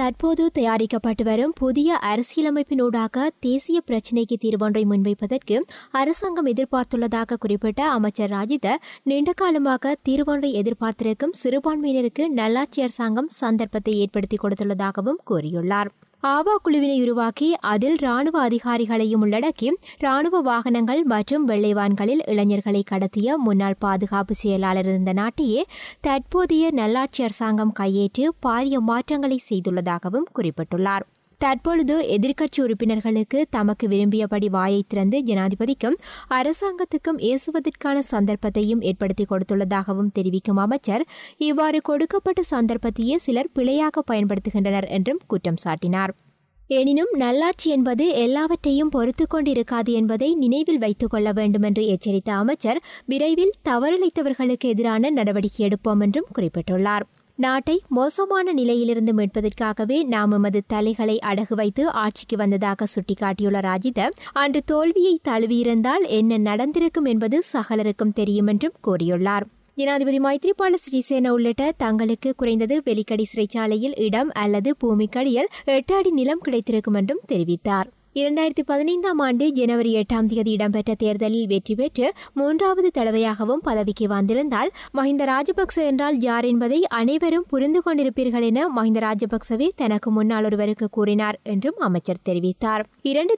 தற்போது தயாரிக்கப்பட்டு வரும் புதிய அரசியலமைப்பினூடாக தேசிய பிரச்சினைக்கு தீர்வொன்றை முன்வைப்பதற்கு அரசாங்கம் எதிர்பார்த்துள்ளதாக குறிப்பிட்ட அமைச்சர் ராஜித நீண்ட காலமாக தீர்வொன்றை எதிர்பார்த்திருக்கும் சிறுபான்மையினருக்கு நல்லாட்சி அரசாங்கம் சந்தர்ப்பத்தை ஏற்படுத்தி கொடுத்துள்ளதாகவும் கூறியுள்ளார் ஆவா குழுவினை உருவாக்கி அதில் ராணுவ அதிகாரிகளையும் உள்ளடக்கி ராணுவ வாகனங்கள் மற்றும் வெள்ளைவான்களில் இளைஞர்களை கடத்திய முன்னாள் பாதுகாப்பு செயலாளர் இருந்த நாட்டையே தற்போதைய நல்லாட்சி அரசாங்கம் கையேற்று பாரிய மாற்றங்களை செய்துள்ளதாகவும் குறிப்பிட்டுள்ளார் தற்பொழுது எதிர்க்கட்சி உறுப்பினர்களுக்கு தமக்கு விரும்பியபடி வாயை திறந்து ஜனாதிபதிக்கும் அரசாங்கத்துக்கும் ஏசுவதற்கான சந்தர்ப்பத்தையும் ஏற்படுத்தி கொடுத்துள்ளதாகவும் தெரிவிக்கும் அமைச்சர் இவ்வாறு கொடுக்கப்பட்ட சந்தர்ப்பத்தையே சிலர் பிழையாக பயன்படுத்துகின்றனர் என்றும் குற்றம் சாட்டினார் எனினும் நல்லாட்சி என்பது எல்லாவற்றையும் பொறுத்து கொண்டிருக்காது என்பதை நினைவில் வைத்துக் கொள்ள வேண்டும் என்று எச்சரித்த அமைச்சர் விரைவில் தவறிழைத்தவர்களுக்கு எதிரான நடவடிக்கை எடுப்போம் என்றும் குறிப்பிட்டுள்ளார் நாட்டை மோசமான நிலையிலிருந்து மீட்பதற்காகவே நாம் எமது தலைகளை அடகு வைத்து ஆட்சிக்கு வந்ததாக சுட்டிக்காட்டியுள்ள ராஜித அன்று தோல்வியை தழுவியிருந்தால் என்ன நடந்திருக்கும் என்பது சகலருக்கும் தெரியும் என்றும் கூறியுள்ளார் ஜனாதிபதி மைத்ரிபால சிறிசேன உள்ளிட்ட தங்களுக்கு குறைந்தது வெலிக்கடி சிறைச்சாலையில் இடம் அல்லது பூமிக்கடியில் எட்டு அடி நிலம் கிடைத்திருக்கும் என்றும் தெரிவித்தார் இரண்டாயிரத்தி பதினைந்தாம் ஆண்டு ஜனவரி எட்டாம் தேதி இடம்பெற்ற தேர்தலில் வெற்றி பெற்று மூன்றாவது தடவையாகவும் பதவிக்கு வந்திருந்தால் மஹிந்த ராஜபக்ச என்றால் யார் என்பதை அனைவரும் புரிந்து கொண்டிருப்பீர்கள் என மஹிந்த ராஜபக்சவே தனக்கு முன்னால் ஒருவருக்கு கூறினார் என்றும் அமைச்சர் தெரிவித்தார் இரண்டு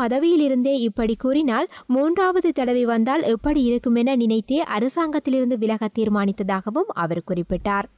பதவியில் இருந்தே இப்படி கூறினால் மூன்றாவது தடவை வந்தால் எப்படி இருக்கும் என நினைத்தே அரசாங்கத்திலிருந்து விலக தீர்மானித்ததாகவும் அவர் குறிப்பிட்டார்